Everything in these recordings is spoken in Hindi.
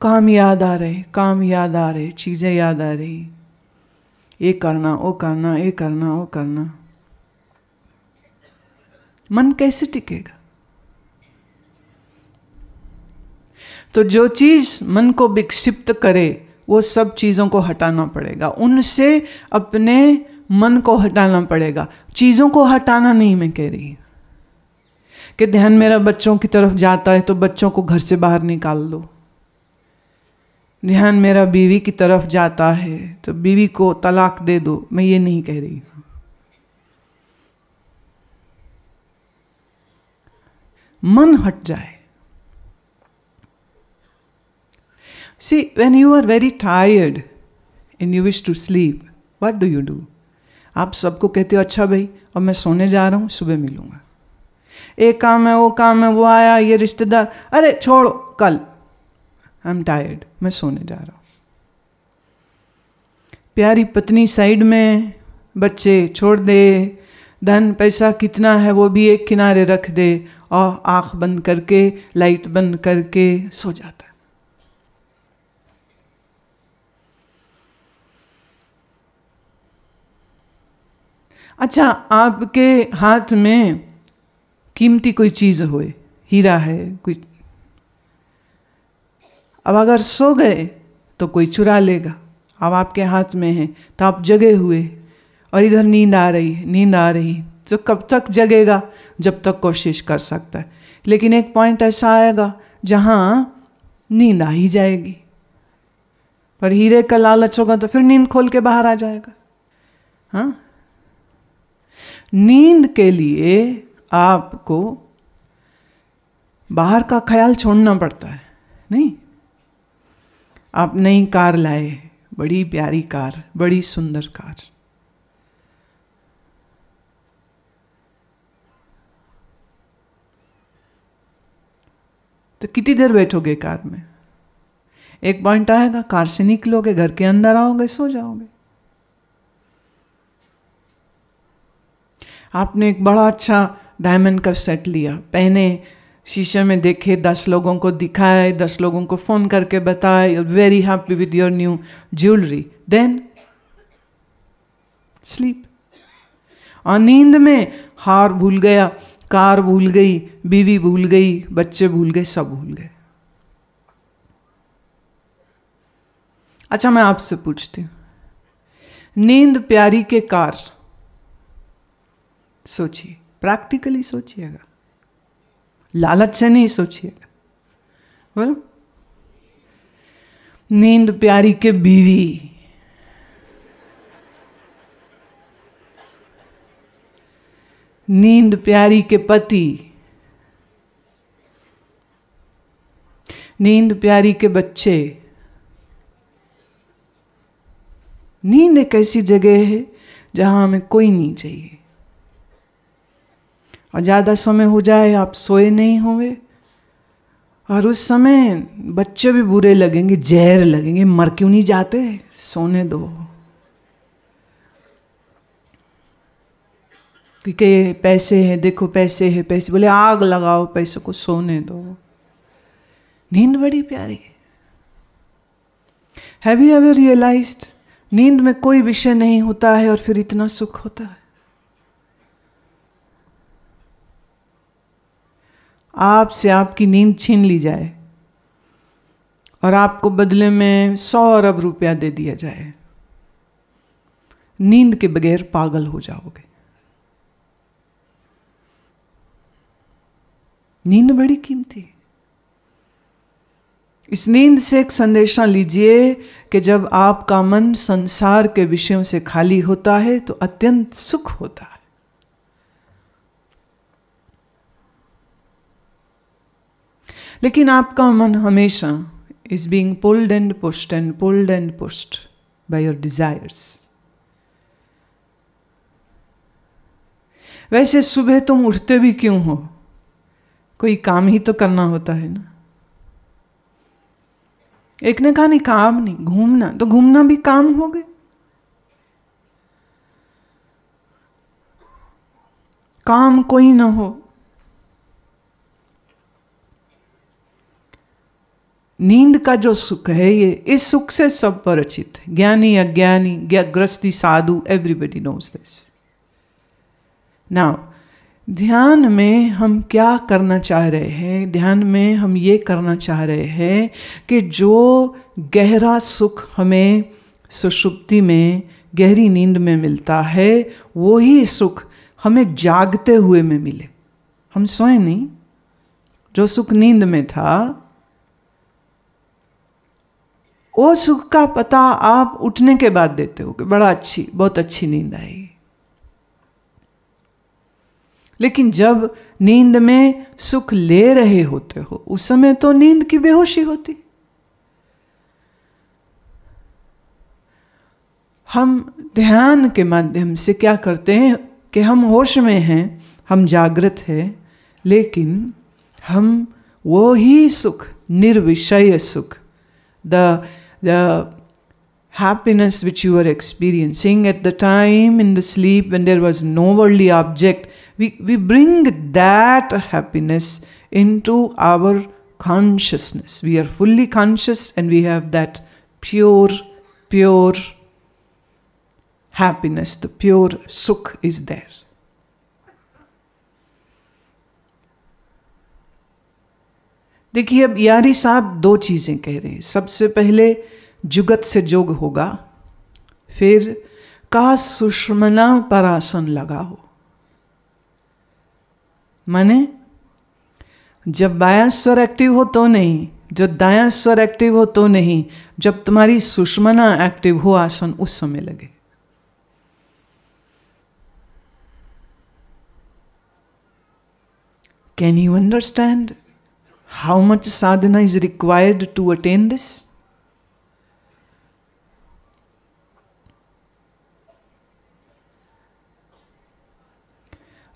काम याद आ रहे काम याद आ रहे चीज़ें याद आ रही ये करना वो करना ये करना वो करना मन कैसे टिकेगा तो जो चीज़ मन को विक्षिप्त करे वो सब चीज़ों को हटाना पड़ेगा उनसे अपने मन को हटाना पड़ेगा चीज़ों को हटाना नहीं मैं कह रही कि ध्यान मेरा बच्चों की तरफ जाता है तो बच्चों को घर से बाहर निकाल दो ध्यान मेरा बीवी की तरफ जाता है तो बीवी को तलाक दे दो मैं ये नहीं कह रही मन हट जाए see when you are very tired and you wish to sleep what do you do आप सबको कहते हो अच्छा भाई अब मैं सोने जा रहा हूँ सुबह मिलूंगा एक काम है वो काम है वो आया ये रिश्तेदार अरे छोड़ो कल आई एम टायर्ड मैं सोने जा रहा हूँ प्यारी पत्नी साइड में बच्चे छोड़ दे धन पैसा कितना है वो भी एक किनारे रख दे और आँख बंद करके लाइट बंद करके सो जाता है अच्छा आपके हाथ में कीमती कोई चीज़ होए हीरा है कोई अब अगर सो गए तो कोई चुरा लेगा अब आपके हाथ में है तो आप जगे हुए और इधर नींद आ रही है नींद आ रही है तो कब तक जगेगा जब तक कोशिश कर सकता है लेकिन एक पॉइंट ऐसा आएगा जहाँ नींद आ ही जाएगी पर हीरे का लालच होगा तो फिर नींद खोल के बाहर आ जाएगा हाँ नींद के लिए आपको बाहर का ख्याल छोड़ना पड़ता है नहीं आप नई कार लाए बड़ी प्यारी कार बड़ी सुंदर कार तो कितनी देर बैठोगे कार में एक पॉइंट आएगा कार से निकलोगे घर के अंदर आओगे सो जाओगे आपने एक बड़ा अच्छा डायमंड का सेट लिया पहने शीशे में देखे दस लोगों को दिखाए दस लोगों को फ़ोन करके बताए very happy with your new jewellery then sleep और नींद में हार भूल गया कार भूल गई बीवी भूल गई बच्चे भूल गए सब भूल गए अच्छा मैं आपसे पूछती हूँ नींद प्यारी के कार सोचिए प्रैक्टिकली सोचिएगा लालच से नहीं सोचिएगा बोलो नींद प्यारी के बीवी नींद प्यारी के पति नींद प्यारी के बच्चे नींद एक ऐसी जगह है जहां हमें कोई नहीं चाहिए और ज़्यादा समय हो जाए आप सोए नहीं होंगे और उस समय बच्चे भी बुरे लगेंगे जहर लगेंगे मर क्यों नहीं जाते सोने दो क्योंकि पैसे हैं देखो पैसे हैं पैसे बोले आग लगाओ पैसे को सोने दो नींद बड़ी प्यारी हैव यू एवर रियलाइज नींद में कोई विषय नहीं होता है और फिर इतना सुख होता है आपसे आपकी नींद छीन ली जाए और आपको बदले में सौ अरब रुपया दे दिया जाए नींद के बगैर पागल हो जाओगे नींद बड़ी कीमती इस नींद से एक संदेशा लीजिए कि जब आपका मन संसार के विषयों से खाली होता है तो अत्यंत सुख होता है लेकिन आपका मन हमेशा is being pulled and pushed and pulled and pushed by your desires वैसे सुबह तुम उठते भी क्यों हो कोई काम ही तो करना होता है ना एक ने कहा नहीं काम नहीं घूमना तो घूमना भी काम हो गए काम कोई ना हो नींद का जो सुख है ये इस सुख से सब परिचित है ज्ञानी अज्ञानी ग्रस्ती साधु एवरीबडी नोज दिस नाउ ध्यान में हम क्या करना चाह रहे हैं ध्यान में हम ये करना चाह रहे हैं कि जो गहरा सुख हमें सुषुप्ति में गहरी नींद में मिलता है वो ही सुख हमें जागते हुए में मिले हम सोए नहीं जो सुख नींद में था वो सुख का पता आप उठने के बाद देते हो बड़ा अच्छी बहुत अच्छी नींद आई लेकिन जब नींद में सुख ले रहे होते हो उस समय तो नींद की बेहोशी होती हम ध्यान के माध्यम से क्या करते हैं कि हम होश में हैं हम जागृत हैं लेकिन हम वो ही सुख निर्विषय सुख the the happiness which you were experiencing at the time in the sleep when there was no worldly object. We, we bring that happiness into our consciousness. We are fully conscious and we have that pure, pure happiness. The pure sukh is there. देखिए अब यारी साहब दो चीज़ें कह रहे हैं सबसे पहले जुगत से जोग होगा फिर का सुषमना पर आसन हो माने जब बाया स्वर एक्टिव हो तो नहीं जब दाया स्वर एक्टिव हो तो नहीं जब तुम्हारी सुषमना एक्टिव हो आसन उस समय लगे can you understand How much sadhana is required to attain this?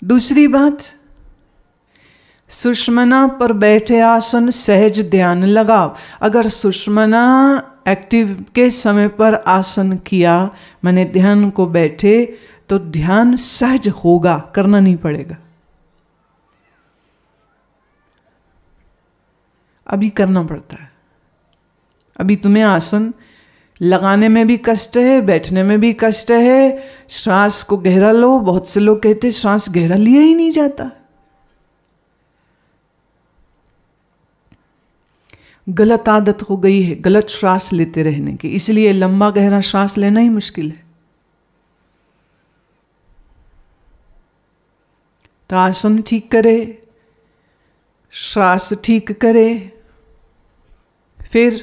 दूसरी बात सुषमना पर बैठे आसन सहज ध्यान लगाओ अगर सुषमना एक्टिव के समय पर आसन किया मैंने ध्यान को बैठे तो ध्यान सहज होगा करना नहीं पड़ेगा अभी करना पड़ता है अभी तुम्हें आसन लगाने में भी कष्ट है बैठने में भी कष्ट है श्वास को गहरा लो बहुत से लोग कहते हैं श्वास गहरा लिया ही नहीं जाता गलत आदत हो गई है गलत श्वास लेते रहने की इसलिए लंबा गहरा श्वास लेना ही मुश्किल है तो आसन ठीक करे श्वास ठीक करे फिर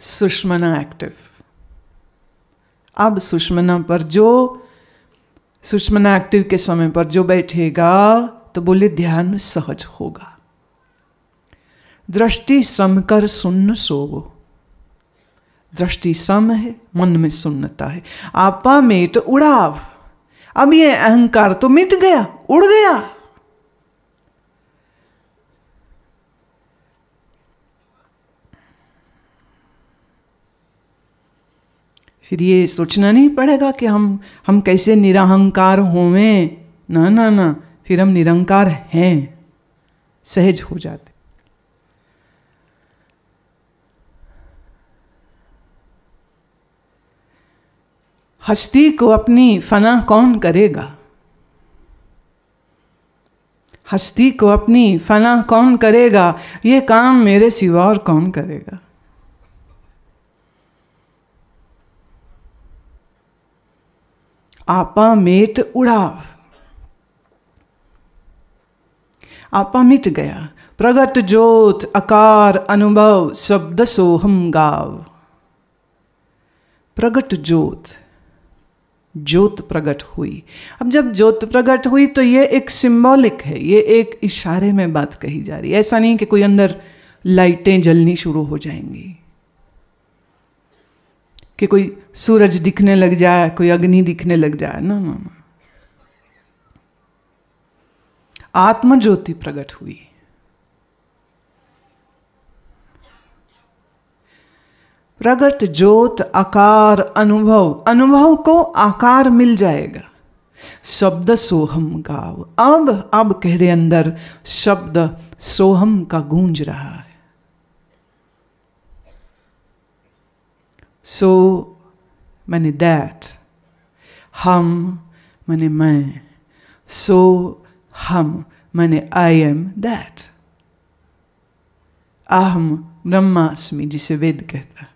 सुषमना एक्टिव अब सुषमना पर जो सुषमना एक्टिव के समय पर जो बैठेगा तो बोले ध्यान सहज होगा दृष्टि सम कर सुन्न सोवो दृष्टि सम है मन में सुन्नता है आपा मेट तो उड़ाव अब ये अहंकार तो मिट गया उड़ गया फिर ये सोचना नहीं पड़ेगा कि हम हम कैसे निरहंकार होवें ना ना ना फिर हम निरंकार हैं सहज हो जाते हस्ती को अपनी फना कौन करेगा हस्ती को अपनी फना कौन करेगा ये काम मेरे सिवा और कौन करेगा आपा मेट उड़ाव आपा मिट गया प्रगट ज्योत अकार अनुभव शब्द सोहम गाव प्रगट ज्योत ज्योत प्रगट हुई अब जब ज्योत प्रगट हुई तो ये एक सिंबॉलिक है ये एक इशारे में बात कही जा रही है ऐसा नहीं कि कोई अंदर लाइटें जलनी शुरू हो जाएंगी कि कोई सूरज दिखने लग जाए कोई अग्नि दिखने लग जाए ना मामा आत्मज्योति प्रकट हुई प्रगट ज्योत आकार अनुभव अनुभव को आकार मिल जाएगा शब्द सोहम गाव अब अब कह रहे अंदर शब्द सोहम का गूंज रहा है सो मैंने दैट हम मैंने मैं सो हम मैंने आई एम दैट अहम ब्रह्मास्मि जिसे वेद कहता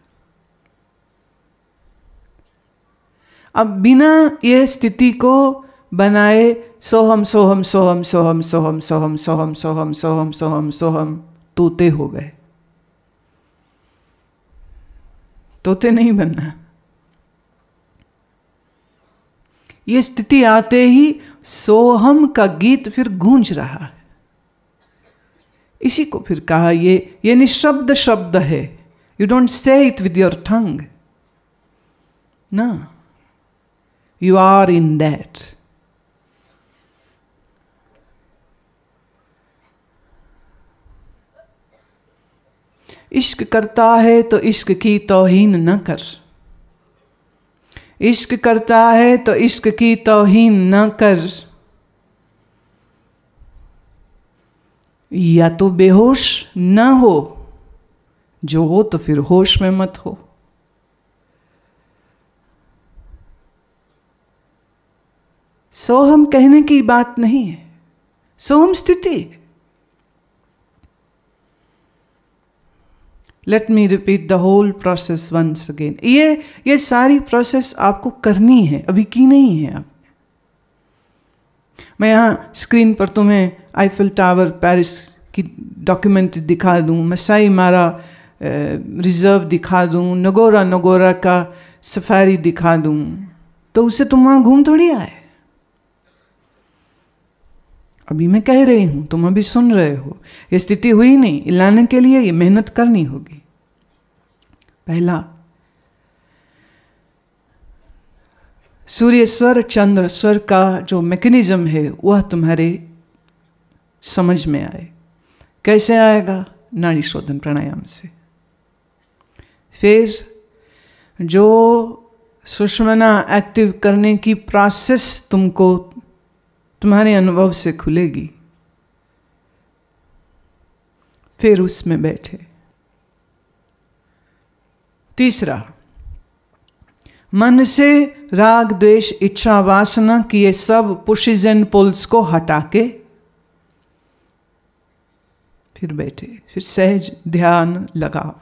अब बिना यह स्थिति को बनाए सोहम सोहम सोहम सोहम सोहम सोहम सोहम सोहम सोहम सोहम सोहम तोते हो गए तोते नहीं बनना ये स्थिति आते ही सोहम का गीत फिर गूंज रहा है इसी को फिर कहा ये ये निशब्द शब्द है you don't say it with your tongue ना यू आर इन दैट इश्क करता है तो इश्क की तोहीन न कर इश्क करता है तो इश्क की तोहीन न कर या तो बेहोश न हो जो हो तो फिर होश में मत हो सो हम कहने की बात नहीं है सोहम स्थिति let me repeat the whole process once again ये ये सारी प्रोसेस आपको करनी है अभी की नहीं है आप मैं यहाँ स्क्रीन पर तुम्हें आईफिल टावर पेरिस की डॉक्यूमेंट दिखा दूँ मसाई मारा रिज़र्व दिखा दूँ नगोरा नगोरा का सफारी दिखा दूँ तो उससे तुम वहाँ घूम थोड़ी आए अभी मैं कह रही हूँ तुम अभी सुन रहे हो ये स्थिति हुई नहीं लाने के लिए ये मेहनत करनी होगी पहला सूर्य स्वर चंद्र स्वर का जो मैकेनिज्म है वह तुम्हारे समझ में आए कैसे आएगा नाड़ी शोधन प्राणायाम से फिर जो सुषमना एक्टिव करने की प्रोसेस तुमको तुम्हारे अनुभव से खुलेगी फिर उसमें बैठे तीसरा मन से राग द्वेष इच्छा वासना की ये सब पुशिज एंड पुल्स को हटा के फिर बैठे फिर सहज ध्यान लगाओ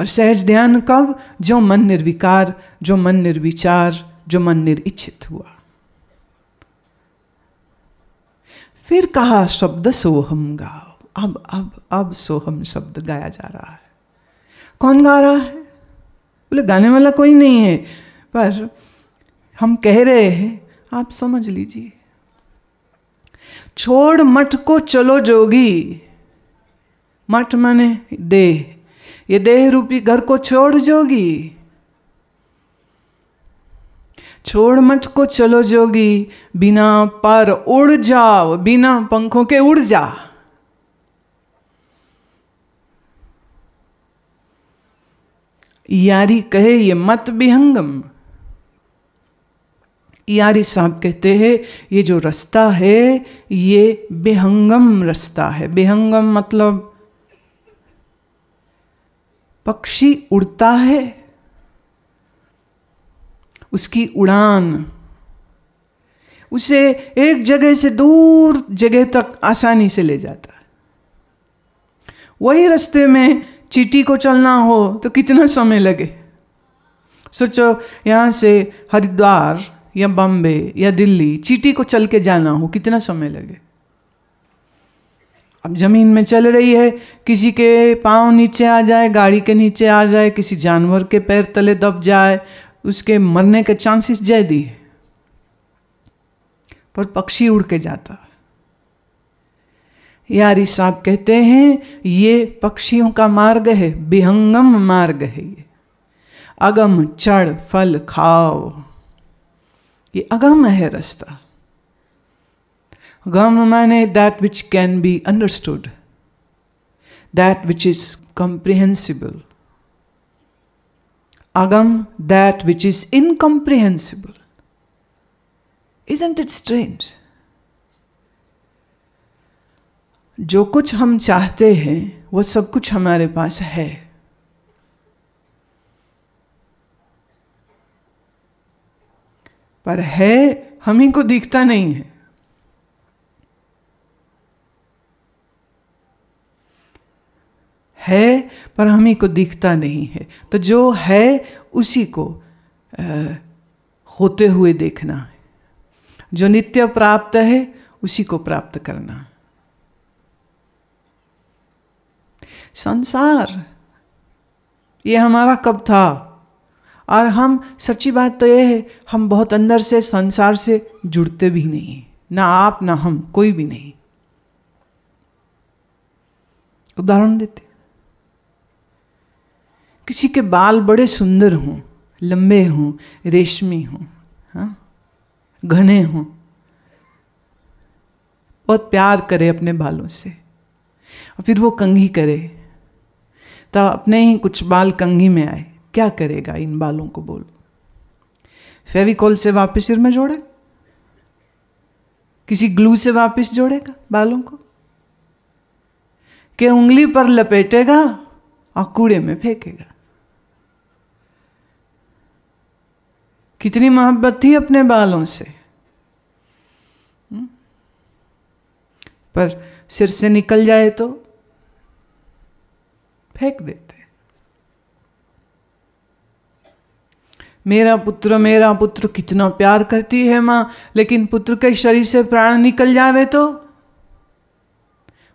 और सहज ध्यान कब जो मन निर्विकार जो मन निर्विचार जो मन निरीक्षित हुआ फिर कहा शब्द सोहम गाओ अब अब अब सोहम शब्द गाया जा रहा है कौन गा रहा है बोले गाने वाला कोई नहीं है पर हम कह रहे हैं आप समझ लीजिए छोड़ मठ को चलो जोगी मठ माने देह ये देह रूपी घर को छोड़ जोगी छोड़ मत को चलो जोगी बिना पर उड़ जाओ बिना पंखों के उड़ जा यारी कहे ये मत बिहंगम यारी साहब कहते हैं ये जो रास्ता है ये बेहंगम रास्ता है बेहंगम मतलब पक्षी उड़ता है उसकी उड़ान उसे एक जगह से दूर जगह तक आसानी से ले जाता है वही रास्ते में चीटी को चलना हो तो कितना समय लगे सोचो यहाँ से हरिद्वार या बॉम्बे या दिल्ली चीटी को चल के जाना हो कितना समय लगे अब जमीन में चल रही है किसी के पांव नीचे आ जाए गाड़ी के नीचे आ जाए किसी जानवर के पैर तले दब जाए उसके मरने के चांसेस ज्यादा है पर पक्षी उड़ के जाता यारी साहब कहते हैं ये पक्षियों का मार्ग है विहंगम मार्ग है ये अगम चढ़ फल खाओ ये अगम है रास्ता गम माने that which can be understood that which is comprehensible agam that which is incomprehensible. Isn't it strange? जो कुछ हम चाहते हैं वो सब कुछ हमारे पास है पर है हम ही को दिखता नहीं है पर हमें को दिखता नहीं है तो जो है उसी को होते हुए देखना है जो नित्य प्राप्त है उसी को प्राप्त करना संसार ये हमारा कब था और हम सच्ची बात तो यह है हम बहुत अंदर से संसार से जुड़ते भी नहीं ना आप ना हम कोई भी नहीं उदाहरण देते किसी के बाल बड़े सुंदर हों लंबे हों रेशमी हों हाँ? घने हों बहुत प्यार करे अपने बालों से और फिर वो कंघी करे तो अपने ही कुछ बाल कंघी में आए क्या करेगा इन बालों को बोलो फेविकॉल से वापस सिर में जोड़े किसी ग्लू से वापस जोड़ेगा बालों को के उंगली पर लपेटेगा और कूड़े में फेंकेगा कितनी मोहब्बत थी अपने बालों से हम्म? पर सिर से निकल जाए तो फेंक देते मेरा पुत्र मेरा पुत्र कितना प्यार करती है मां लेकिन पुत्र के शरीर से प्राण निकल जावे तो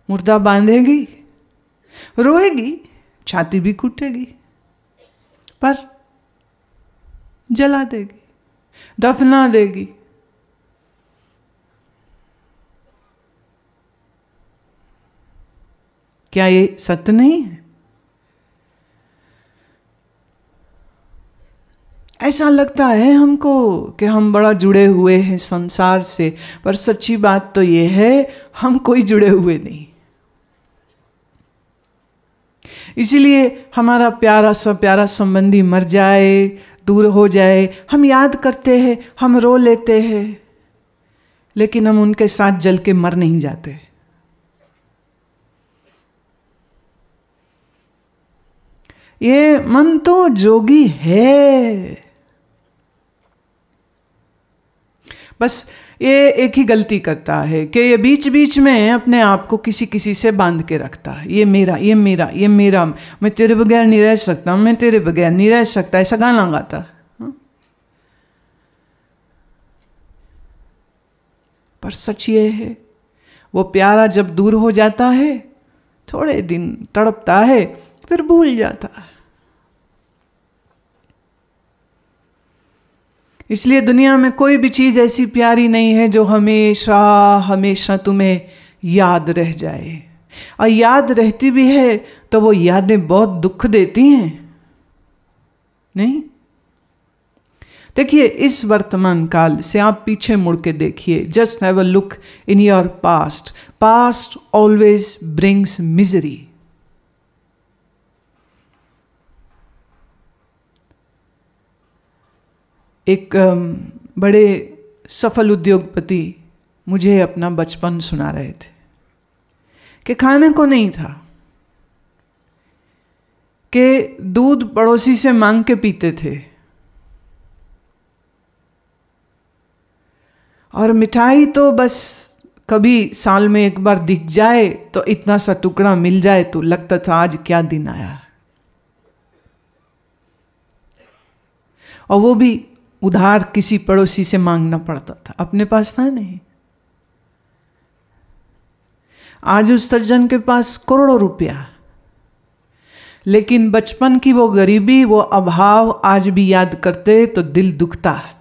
मुर्दा बांधेगी रोएगी छाती भी कूटेगी पर जला देगी दफना देगी क्या ये सत्य नहीं है ऐसा लगता है हमको कि हम बड़ा जुड़े हुए हैं संसार से पर सच्ची बात तो ये है हम कोई जुड़े हुए नहीं इसीलिए हमारा प्यारा सा प्यारा संबंधी मर जाए दूर हो जाए हम याद करते हैं हम रो लेते हैं लेकिन हम उनके साथ जल के मर नहीं जाते ये मन तो जोगी है बस ये एक ही गलती करता है कि ये बीच बीच में अपने आप को किसी किसी से बांध के रखता है ये मेरा ये मेरा ये मेरा मैं तेरे बगैर नहीं रह सकता मैं तेरे बगैर नहीं रह सकता ऐसा गाना गाता हाँ? पर सच ये है वो प्यारा जब दूर हो जाता है थोड़े दिन तड़पता है फिर भूल जाता है इसलिए दुनिया में कोई भी चीज़ ऐसी प्यारी नहीं है जो हमेशा हमेशा तुम्हें याद रह जाए और याद रहती भी है तो वो यादें बहुत दुख देती हैं नहीं देखिए इस वर्तमान काल से आप पीछे मुड़ के देखिए just have a look in your past past always brings misery एक बड़े सफल उद्योगपति मुझे अपना बचपन सुना रहे थे कि खाने को नहीं था कि दूध पड़ोसी से मांग के पीते थे और मिठाई तो बस कभी साल में एक बार दिख जाए तो इतना सा टुकड़ा मिल जाए तो लगता था आज क्या दिन आया और वो भी उधार किसी पड़ोसी से मांगना पड़ता था अपने पास था नहीं आज उस सज्जन के पास करोड़ों रुपया लेकिन बचपन की वो गरीबी वो अभाव आज भी याद करते तो दिल दुखता है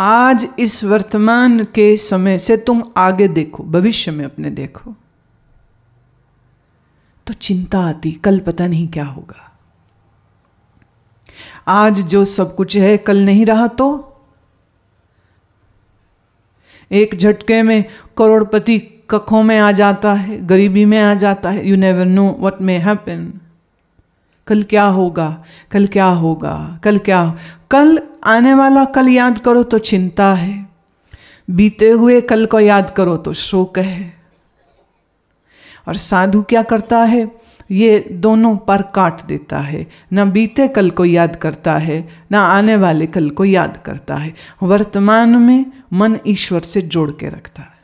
आज इस वर्तमान के समय से तुम आगे देखो भविष्य में अपने देखो तो चिंता आती कल पता नहीं क्या होगा आज जो सब कुछ है कल नहीं रहा तो एक झटके में करोड़पति कखों में आ जाता है गरीबी में आ जाता है you never know what may happen कल क्या होगा कल क्या होगा कल क्या हो? कल आने वाला कल याद करो तो चिंता है बीते हुए कल को याद करो तो शोक है और साधु क्या करता है ये दोनों पर काट देता है ना बीते कल को याद करता है ना आने वाले कल को याद करता है वर्तमान में मन ईश्वर से जोड़ के रखता है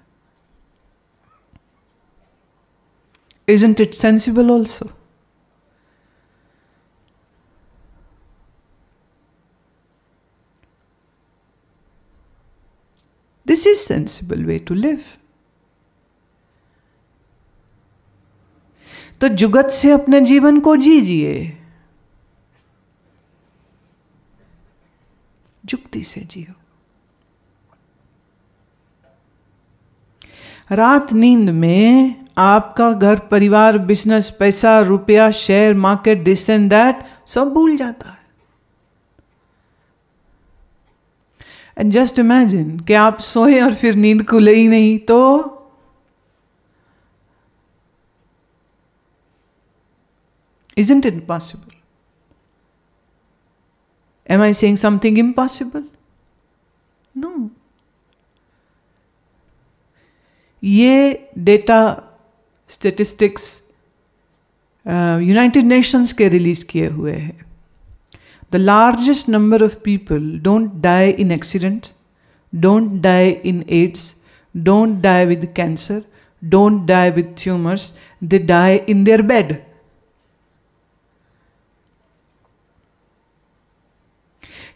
isn't it sensible also this is sensible way to live तो जुगत से अपने जीवन को जीजिए जुक्ति से जियो रात नींद में आपका घर परिवार बिजनेस पैसा रुपया share market this and that सब भूल जाता है एंड जस्ट इमेजिन कि आप सोए और फिर नींद खुले ही नहीं तो Isn't it possible? Am I saying something impossible? No. Ye data, statistics, uh, United Nations ke release The largest number of people don't die in accident, don't die in AIDS, don't die with cancer, don't die with tumors, they die in their bed.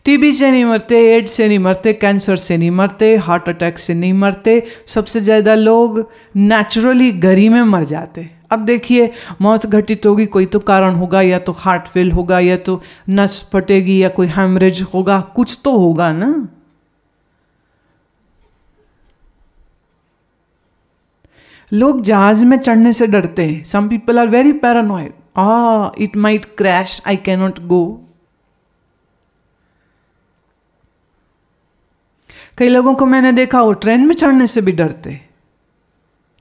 TB से नहीं मरते एड्स से नहीं मरते कैंसर से नहीं मरते हार्ट अटैक से नहीं मरते सबसे ज़्यादा लोग नेचुरली गरी में मर जाते अब देखिए मौत घटित होगी कोई तो कारण होगा या तो हार्ट फेल होगा या तो नस फटेगी या कोई हेमरेज होगा कुछ तो होगा ना लोग जहाज में चढ़ने से डरते हैं some people are very paranoid ah it might crash I cannot go कई लोगों को मैंने देखा वो ट्रेन में चढ़ने से भी डरते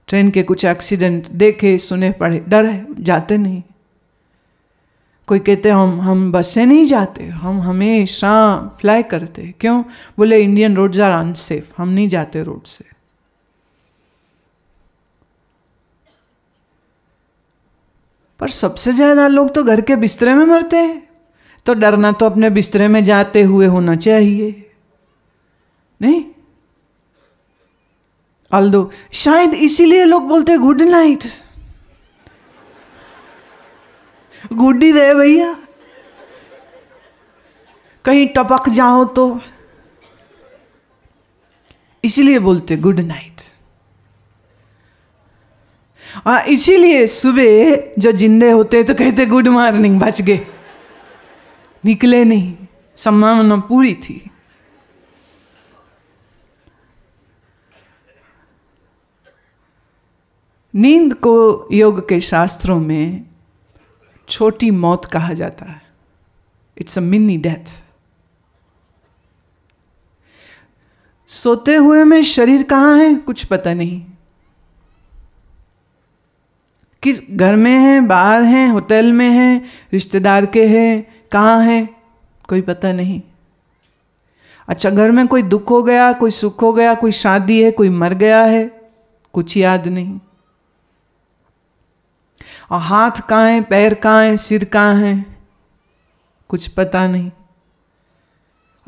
ट्रेन के कुछ एक्सीडेंट देखे सुने पढ़े डर है जाते नहीं कोई कहते हम हम बस से नहीं जाते हम हमेशा फ्लाई करते क्यों बोले इंडियन रोड्स आर अनसेफ हम नहीं जाते रोड से पर सबसे ज़्यादा लोग तो घर के बिस्तरे में मरते हैं तो डरना तो अपने बिस्तरे में जाते हुए होना चाहिए नहीं आल्दो शायद इसीलिए लोग बोलते हैं गुड नाइट गुड ही रहे भैया कहीं टपक जाओ तो इसीलिए बोलते गुड नाइट इसीलिए सुबह जो जिंदे होते तो कहते गुड मॉर्निंग बच गए निकले नहीं संभावना पूरी थी नींद को योग के शास्त्रों में छोटी मौत कहा जाता है इट्स अ मिनी डेथ सोते हुए में शरीर कहाँ है कुछ पता नहीं किस घर में है बाहर है होटल में है रिश्तेदार के है कहाँ है कोई पता नहीं अच्छा घर में कोई दुख हो गया कोई सुख हो गया कोई शादी है कोई मर गया है कुछ याद नहीं और हाथ कहाँ हैं पैर कहाँ हैं सिर कहाँ हैं कुछ पता नहीं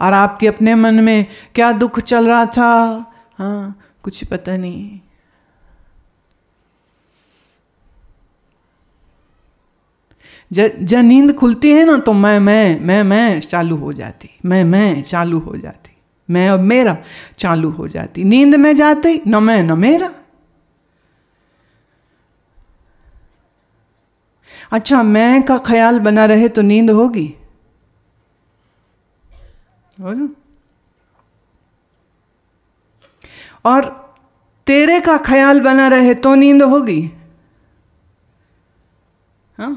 और आपके अपने मन में क्या दुख चल रहा था हाँ कुछ पता नहीं जब नींद खुलती है ना तो मैं मैं मैं मैं चालू हो जाती मैं मैं चालू हो जाती मैं और मेरा चालू हो जाती नींद में जाते न मैं न मेरा अच्छा मैं का ख्याल बना रहे तो नींद होगी बोलो और तेरे का ख्याल बना रहे तो नींद होगी हाँ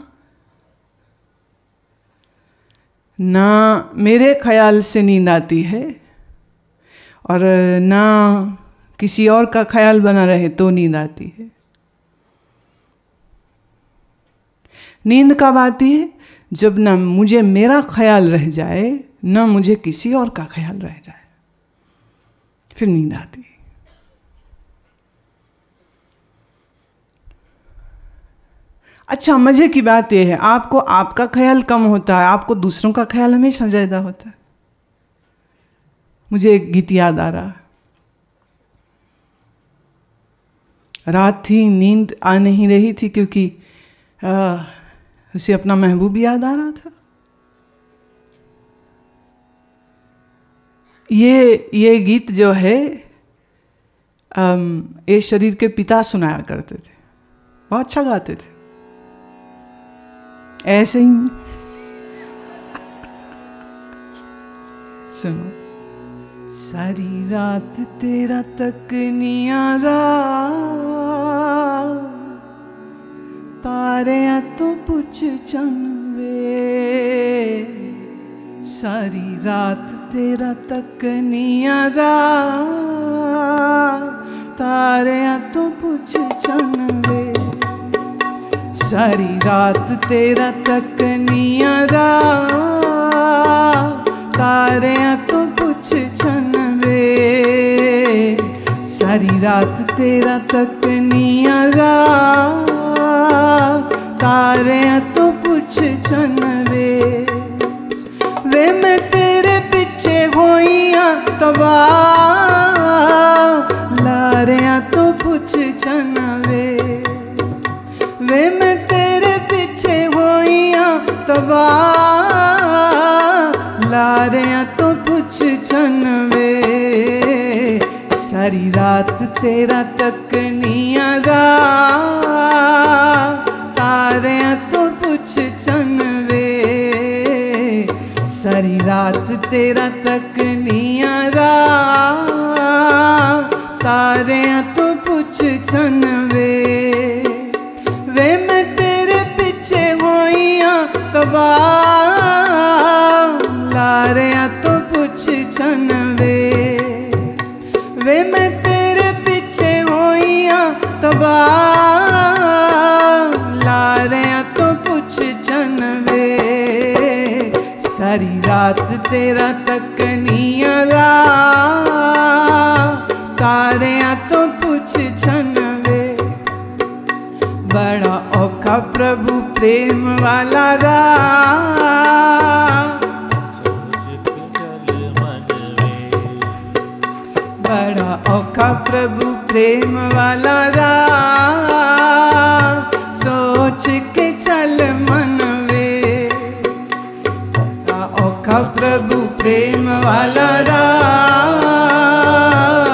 ना मेरे ख्याल से नींद आती है और ना किसी और का ख्याल बना रहे तो नींद आती है नींद कब आती है जब ना मुझे मेरा ख्याल रह जाए ना मुझे किसी और का ख्याल रह जाए फिर नींद आती है अच्छा मज़े की बात यह है आपको आपका ख्याल कम होता है आपको दूसरों का ख्याल हमेशा ज़्यादा होता है मुझे एक गीत याद आ रहा रात थी नींद आ नहीं रही थी क्योंकि आ, उसे अपना महबूब याद आ रहा था ये ये गीत जो है ये शरीर के पिता सुनाया करते थे बहुत अच्छा गाते थे ऐसे ही सुनो सारी रात तेरा तक रहा ਤਾਰਿਆਂ ਤੋਂ ਪੁੱਛ ਚੰਨ ਵੇ ਸਾਰੀ ਰਾਤ ਤੇਰਾ ਤੱਕਨੀਆਂ ਰਾ ਤਾਰਿਆਂ ਤੋਂ ਪੁੱਛ ਚੰਨ ਵੇ ਸਾਰੀ ਰਾਤ ਤੇਰਾ ਤੱਕਨੀਆਂ ਰਾ ਤਾਰਿਆਂ ਤੋਂ ਪੁੱਛ ਚੰਨ ਵੇ ਸਾਰੀ ਰਾਤ ਤੇਰਾ ਤੱਕਨੀਆਂ ਰਾ पुकारे तो पूछ जन रे वे मैं तेरे पीछे होइया तबा लारे तो पूछ जन वे वे मैं तेरे पीछे होइया तबा लारे तो पूछ वे सारी रात तेरा तक नहीं आगा कुछ चन वे सारी रात तेरा तकनिया तारे तो कुछ चन वे वे मैं तेरे पीछे होइया कबा तो कुछ चन वे वे मैं तेरे पीछे होइया तबा सारी रात तेरा तकनिया तारे तो कुछ वे बड़ा औखा प्रभु प्रेम वाला रा बड़ा औखा प्रभु प्रेम वाला रा सोच के चल मन प्रभु प्रेम वाला राम